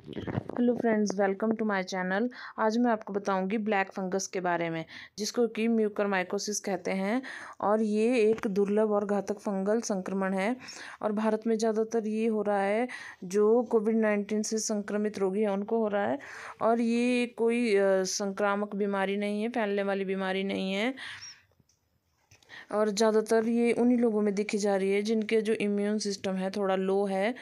hello friends welcome to my channel आज मैं आपको बताऊंगी ब्लैक फंगस के बारे में जिसको कि म्यूकरमाइकोसिस कहते हैं और ये एक दुर्लभ और घातक फंगल संक्रमण है और भारत में ज़्यादातर ये हो रहा है जो कोविड नाइन्टीन से संक्रमित रोगी हैं उनको हो रहा है और ये कोई संक्रामक बीमारी नहीं है फैलने वाली बीमारी नहीं है और ज़्यादातर ये उन्हीं लोगों में दिखी जा रही है जिनके जो इम्यून सिस्टम है थोड़ा लो है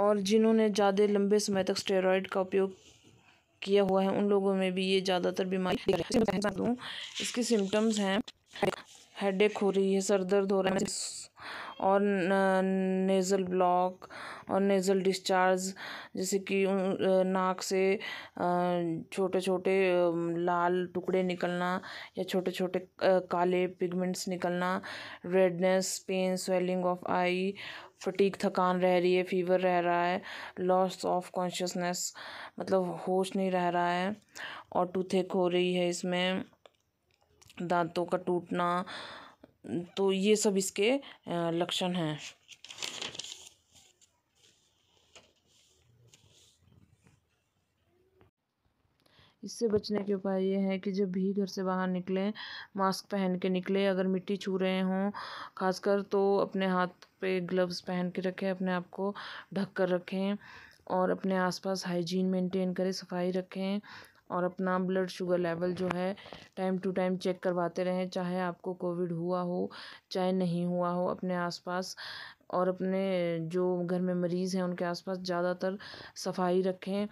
और जिन्होंने ज़्यादा लंबे समय तक स्टेरॉयड का उपयोग किया हुआ है उन लोगों में भी ये ज़्यादातर बीमारी इसके सिम्टम्स हैं हेडेक हो रही है सर दर्द हो रहा है और नेज़ल ब्लॉक और नेज़ल डिस्चार्ज जैसे कि नाक से छोटे छोटे लाल टुकड़े निकलना या छोटे छोटे काले पिगमेंट्स निकलना redness pain swelling of eye fatigue थकान रह रही है फीवर रह रहा है लॉस ऑफ कॉन्शियसनेस मतलब होश नहीं रह रहा है और टूथेक हो रही है इसमें दांतों का टूटना तो ये सब इसके लक्षण हैं इससे बचने के उपाय ये हैं कि जब भी घर से बाहर निकलें मास्क पहन के निकलें अगर मिट्टी छू रहे हों खासकर तो अपने हाथ पे ग्लव्स पहन के रखें अपने आप को ढक कर रखें और अपने आसपास हाइजीन मेंटेन करें सफाई रखें और अपना ब्लड शुगर लेवल जो है टाइम टू टाइम चेक करवाते रहें चाहे आपको कोविड हुआ हो चाहे नहीं हुआ हो अपने आसपास और अपने जो घर में मरीज़ हैं उनके आसपास ज़्यादातर सफाई रखें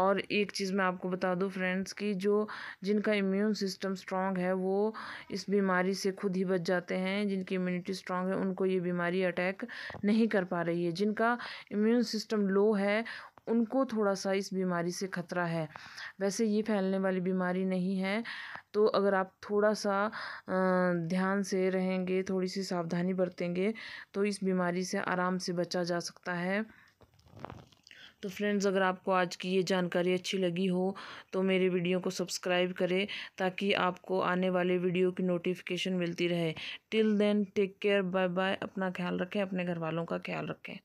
और एक चीज़ मैं आपको बता दूं फ्रेंड्स कि जो जिनका इम्यून सिस्टम स्ट्रांग है वो इस बीमारी से खुद ही बच जाते हैं जिनकी इम्यूनिटी स्ट्रांग है उनको ये बीमारी अटैक नहीं कर पा रही है जिनका इम्यून सिस्टम लो है उनको थोड़ा सा इस बीमारी से खतरा है वैसे ये फैलने वाली बीमारी नहीं है तो अगर आप थोड़ा सा ध्यान से रहेंगे थोड़ी सी सावधानी बरतेंगे तो इस बीमारी से आराम से बचा जा सकता है तो फ्रेंड्स अगर आपको आज की ये जानकारी अच्छी लगी हो तो मेरे वीडियो को सब्सक्राइब करें ताकि आपको आने वाले वीडियो की नोटिफिकेशन मिलती रहे till then take care bye bye अपना ख्याल रखें अपने घर वालों का ख्याल रखें